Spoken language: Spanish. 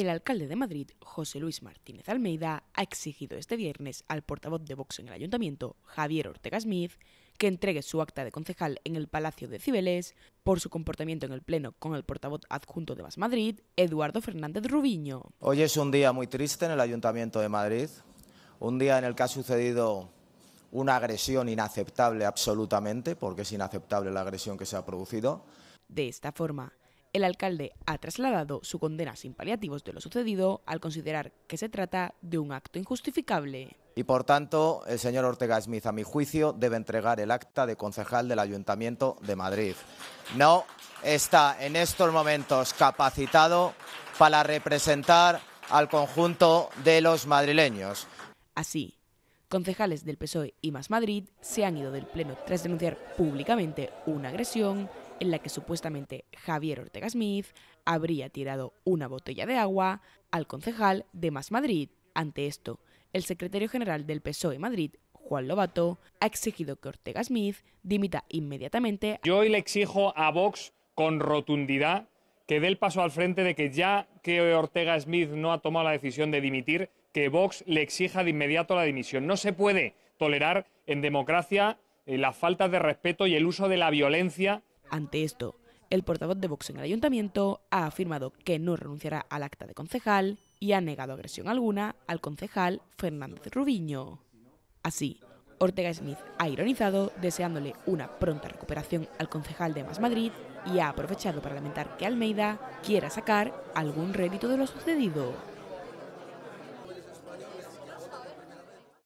El alcalde de Madrid, José Luis Martínez Almeida, ha exigido este viernes al portavoz de Vox en el ayuntamiento, Javier Ortega Smith, que entregue su acta de concejal en el Palacio de Cibeles por su comportamiento en el Pleno con el portavoz adjunto de Bas Madrid, Eduardo Fernández Rubiño. Hoy es un día muy triste en el Ayuntamiento de Madrid, un día en el que ha sucedido una agresión inaceptable absolutamente, porque es inaceptable la agresión que se ha producido. De esta forma, el alcalde ha trasladado su condena sin paliativos de lo sucedido al considerar que se trata de un acto injustificable. Y por tanto, el señor Ortega Smith, a mi juicio, debe entregar el acta de concejal del Ayuntamiento de Madrid. No está en estos momentos capacitado para representar al conjunto de los madrileños. Así, Concejales del PSOE y Más Madrid se han ido del Pleno tras denunciar públicamente una agresión en la que supuestamente Javier Ortega Smith habría tirado una botella de agua al concejal de Más Madrid. Ante esto, el secretario general del PSOE Madrid, Juan Lobato, ha exigido que Ortega Smith dimita inmediatamente. Yo hoy le exijo a Vox con rotundidad que dé el paso al frente de que ya que Ortega Smith no ha tomado la decisión de dimitir, que Vox le exija de inmediato la dimisión. No se puede tolerar en democracia eh, la falta de respeto y el uso de la violencia. Ante esto, el portavoz de Vox en el ayuntamiento ha afirmado que no renunciará al acta de concejal y ha negado agresión alguna al concejal Fernández Rubiño. Así, Ortega Smith ha ironizado deseándole una pronta recuperación al concejal de Más Madrid y ha aprovechado para lamentar que Almeida quiera sacar algún rédito de lo sucedido.